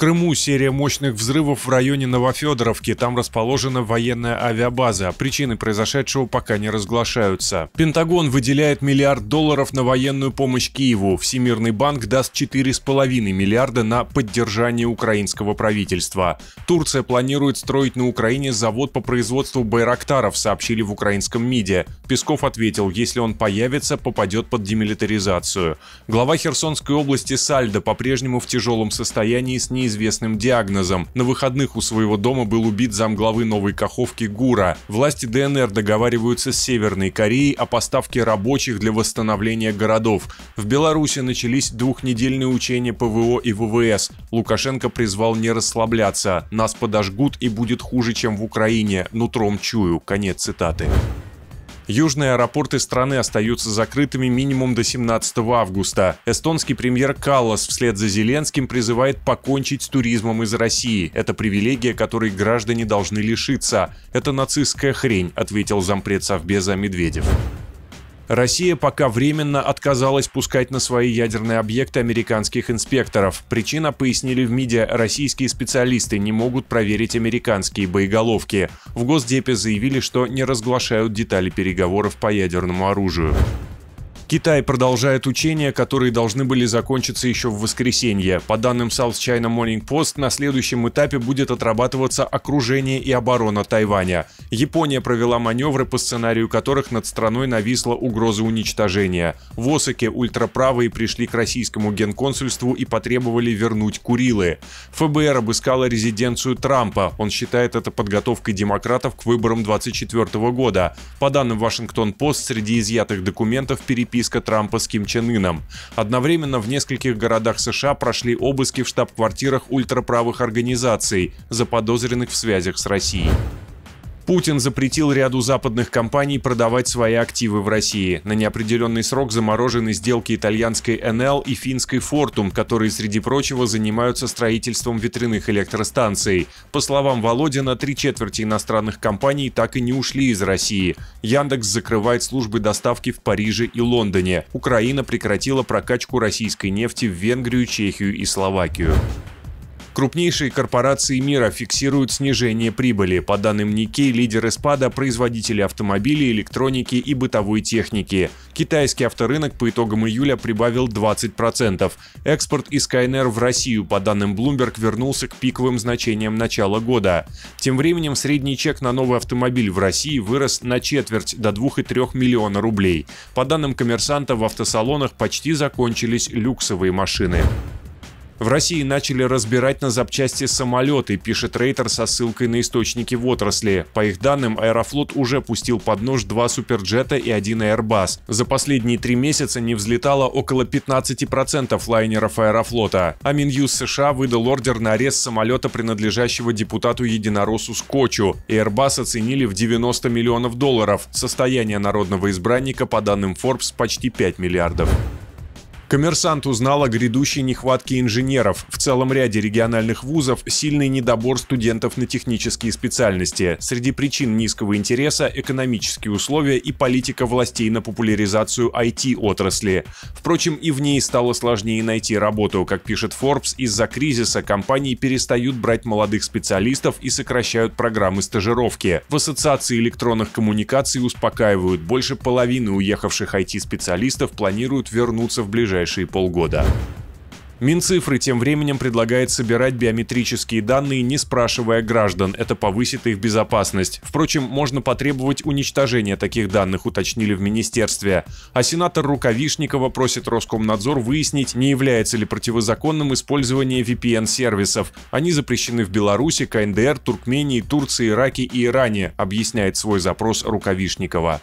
Крыму серия мощных взрывов в районе Новофедоровки. Там расположена военная авиабаза. Причины произошедшего пока не разглашаются. Пентагон выделяет миллиард долларов на военную помощь Киеву. Всемирный банк даст 4,5 миллиарда на поддержание украинского правительства. Турция планирует строить на Украине завод по производству байрактаров, сообщили в украинском МИДе. Песков ответил, если он появится, попадет под демилитаризацию. Глава Херсонской области Сальдо по-прежнему в тяжелом состоянии с неизвестностью неизвестным диагнозом. На выходных у своего дома был убит замглавы новой Каховки Гура. Власти ДНР договариваются с Северной Кореей о поставке рабочих для восстановления городов. В Беларуси начались двухнедельные учения ПВО и ВВС. Лукашенко призвал не расслабляться. Нас подожгут и будет хуже, чем в Украине. Нутром чую. Конец цитаты. Южные аэропорты страны остаются закрытыми минимум до 17 августа. Эстонский премьер Каллас вслед за Зеленским призывает покончить с туризмом из России. Это привилегия, которой граждане должны лишиться. Это нацистская хрень, ответил зампред Совбеза Медведев. Россия пока временно отказалась пускать на свои ядерные объекты американских инспекторов. Причина, пояснили в МИДе, российские специалисты не могут проверить американские боеголовки. В Госдепе заявили, что не разглашают детали переговоров по ядерному оружию. Китай продолжает учения, которые должны были закончиться еще в воскресенье. По данным South China Morning Post, на следующем этапе будет отрабатываться окружение и оборона Тайваня. Япония провела маневры, по сценарию которых над страной нависла угроза уничтожения. В Осаке ультраправые пришли к российскому генконсульству и потребовали вернуть Курилы. ФБР обыскала резиденцию Трампа. Он считает это подготовкой демократов к выборам 2024 года. По данным Вашингтон Пост, среди изъятых документов переписка переписка Трампа с Ким Чен Ыном. Одновременно в нескольких городах США прошли обыски в штаб-квартирах ультраправых организаций, заподозренных в связях с Россией. Путин запретил ряду западных компаний продавать свои активы в России. На неопределенный срок заморожены сделки итальянской НЛ и финской Фортум, которые, среди прочего, занимаются строительством ветряных электростанций. По словам Володина, три четверти иностранных компаний так и не ушли из России. Яндекс закрывает службы доставки в Париже и Лондоне. Украина прекратила прокачку российской нефти в Венгрию, Чехию и Словакию. Крупнейшие корпорации мира фиксируют снижение прибыли. По данным Nikkei, лидеры спада – производители автомобилей, электроники и бытовой техники. Китайский авторынок по итогам июля прибавил 20%. Экспорт из КНР в Россию, по данным Bloomberg, вернулся к пиковым значениям начала года. Тем временем средний чек на новый автомобиль в России вырос на четверть до 2,3 миллиона рублей. По данным коммерсанта, в автосалонах почти закончились люксовые машины. В России начали разбирать на запчасти самолеты, пишет Рейтер со ссылкой на источники в отрасли. По их данным, Аэрофлот уже пустил под нож два суперджета и один Airbus. За последние три месяца не взлетало около 15% лайнеров Аэрофлота. А Минюс США выдал ордер на арест самолета, принадлежащего депутату Единоросу Скотчу. Airbus оценили в 90 миллионов долларов. Состояние народного избранника, по данным Forbes, почти 5 миллиардов. Коммерсант узнал о грядущей нехватке инженеров. В целом ряде региональных вузов сильный недобор студентов на технические специальности. Среди причин низкого интереса – экономические условия и политика властей на популяризацию IT-отрасли. Впрочем, и в ней стало сложнее найти работу. Как пишет Forbes, из-за кризиса компании перестают брать молодых специалистов и сокращают программы стажировки. В Ассоциации электронных коммуникаций успокаивают, больше половины уехавших IT-специалистов планируют вернуться в ближайшее ближайшие полгода. Минцифры тем временем предлагает собирать биометрические данные, не спрашивая граждан, это повысит их безопасность. Впрочем, можно потребовать уничтожения таких данных, уточнили в министерстве. А сенатор Рукавишникова просит Роскомнадзор выяснить, не является ли противозаконным использование VPN-сервисов. Они запрещены в Беларуси, КНДР, Туркмении, Турции, Ираке и Иране, объясняет свой запрос Рукавишникова.